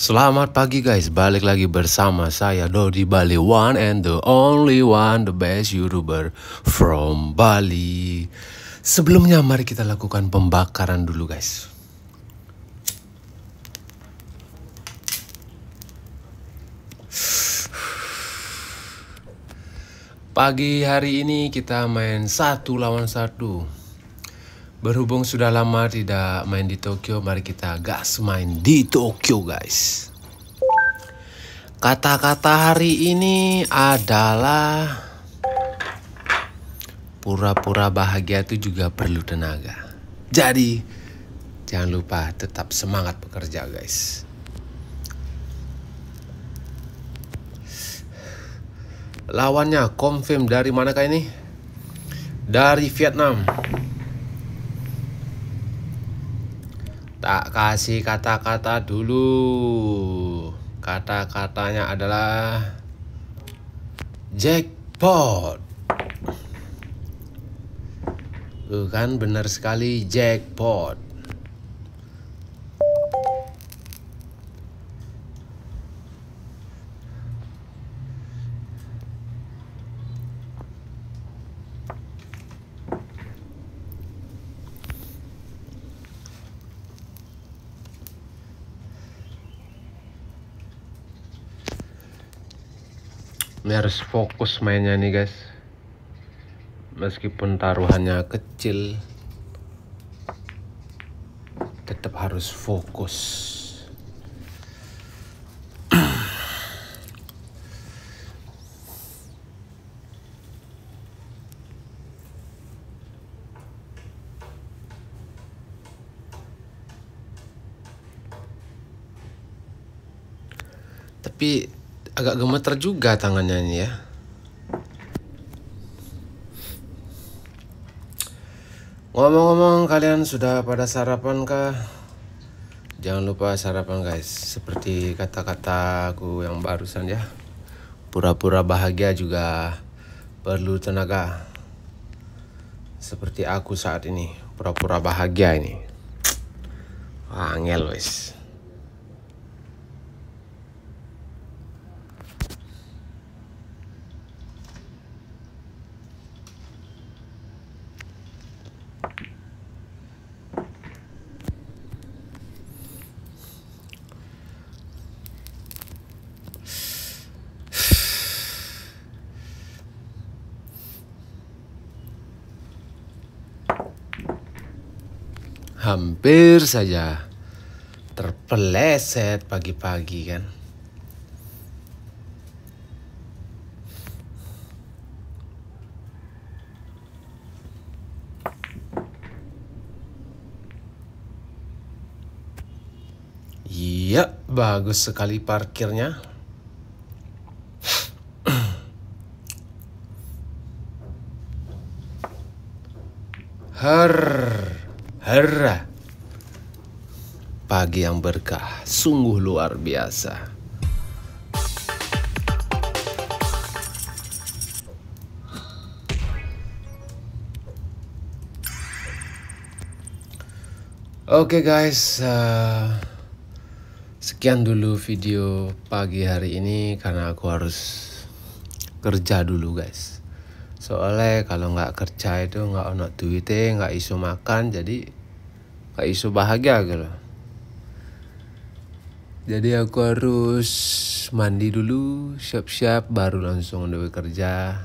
Selamat pagi guys, balik lagi bersama saya Dodi Bali One and the only one, the best YouTuber from Bali. Sebelumnya mari kita lakukan pembakaran dulu guys. Pagi hari ini kita main satu lawan satu. Berhubung sudah lama tidak main di Tokyo, mari kita gas main di Tokyo, guys. Kata-kata hari ini adalah pura-pura bahagia itu juga perlu tenaga. Jadi, jangan lupa tetap semangat bekerja, guys. Lawannya confirm dari manakah ini? Dari Vietnam. tak kasih kata-kata dulu kata-katanya adalah jackpot Tuh kan benar sekali jackpot ini harus fokus mainnya nih guys meskipun taruhannya kecil tetap harus fokus tapi agak gemeter juga tangannya ya. Ngomong-ngomong, kalian sudah pada sarapan kah? Jangan lupa sarapan guys, seperti kata-kata aku yang barusan ya. Pura-pura bahagia juga perlu tenaga. Seperti aku saat ini, pura-pura bahagia ini. Wah, angel wes. hampir saja terpeleset pagi-pagi kan. Iya, bagus sekali parkirnya. Har. Hera. Pagi yang berkah, sungguh luar biasa. Oke okay guys, uh, sekian dulu video pagi hari ini karena aku harus kerja dulu guys. Soalnya kalau nggak kerja itu nggak ono duit, nggak isu makan, jadi gak iso bahagia gitu jadi aku harus mandi dulu siap-siap baru langsung dewe kerja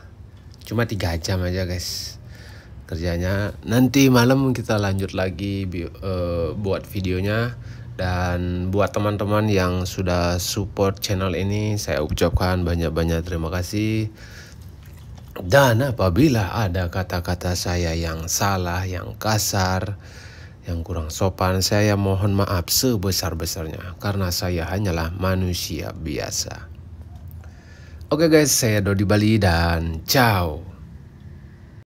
cuma tiga jam aja guys kerjanya nanti malam kita lanjut lagi uh, buat videonya dan buat teman-teman yang sudah support channel ini saya ucapkan banyak-banyak terima kasih dan apabila ada kata-kata saya yang salah yang kasar yang kurang sopan, saya mohon maaf sebesar-besarnya karena saya hanyalah manusia biasa. Oke guys, saya Dodi Bali dan ciao.